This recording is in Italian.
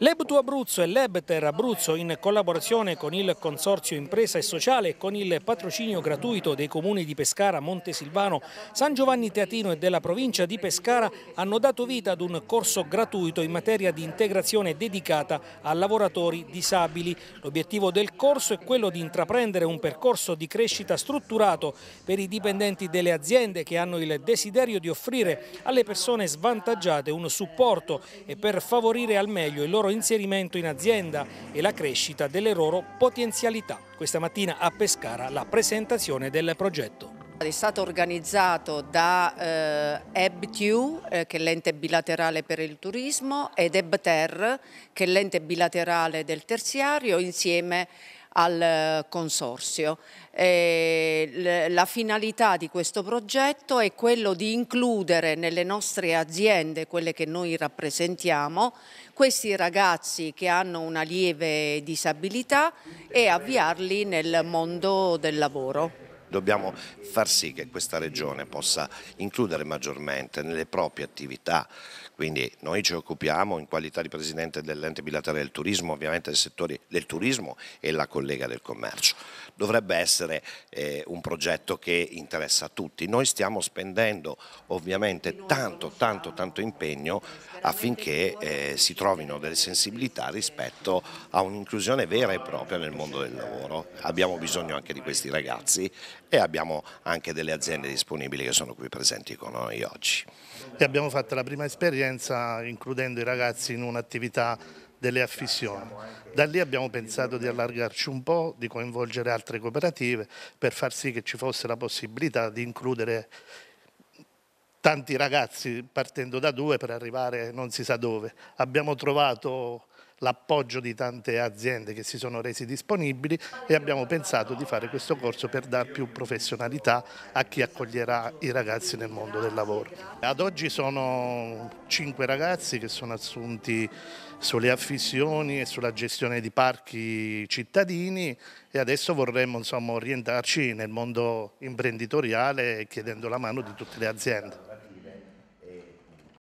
Lebtu Abruzzo e Lebter Abruzzo in collaborazione con il Consorzio Impresa e Sociale e con il patrocinio gratuito dei comuni di Pescara, Montesilvano, San Giovanni Teatino e della provincia di Pescara hanno dato vita ad un corso gratuito in materia di integrazione dedicata a lavoratori disabili. L'obiettivo del corso è quello di intraprendere un percorso di crescita strutturato per i dipendenti delle aziende che hanno il desiderio di offrire alle persone svantaggiate un supporto e per favorire al meglio il loro loro inserimento in azienda e la crescita delle loro potenzialità. Questa mattina a Pescara la presentazione del progetto. È stato organizzato da eh, EBTU, eh, che è l'ente bilaterale per il turismo, ed EBTER, che è l'ente bilaterale del terziario, insieme al eh, Consorzio. Eh, la finalità di questo progetto è quello di includere nelle nostre aziende, quelle che noi rappresentiamo, questi ragazzi che hanno una lieve disabilità e avviarli nel mondo del lavoro. Dobbiamo far sì che questa regione possa includere maggiormente nelle proprie attività quindi noi ci occupiamo in qualità di presidente dell'ente bilaterale del turismo, ovviamente del settore del turismo e la collega del commercio. Dovrebbe essere eh, un progetto che interessa a tutti. Noi stiamo spendendo ovviamente tanto, tanto, tanto impegno affinché eh, si trovino delle sensibilità rispetto a un'inclusione vera e propria nel mondo del lavoro. Abbiamo bisogno anche di questi ragazzi e abbiamo anche delle aziende disponibili che sono qui presenti con noi oggi. E abbiamo fatto la prima esperienza includendo i ragazzi in un'attività delle affissioni. Da lì abbiamo pensato di allargarci un po', di coinvolgere altre cooperative per far sì che ci fosse la possibilità di includere tanti ragazzi partendo da due per arrivare non si sa dove. Abbiamo trovato l'appoggio di tante aziende che si sono resi disponibili e abbiamo pensato di fare questo corso per dar più professionalità a chi accoglierà i ragazzi nel mondo del lavoro. Ad oggi sono cinque ragazzi che sono assunti sulle affissioni e sulla gestione di parchi cittadini e adesso vorremmo insomma, orientarci nel mondo imprenditoriale chiedendo la mano di tutte le aziende.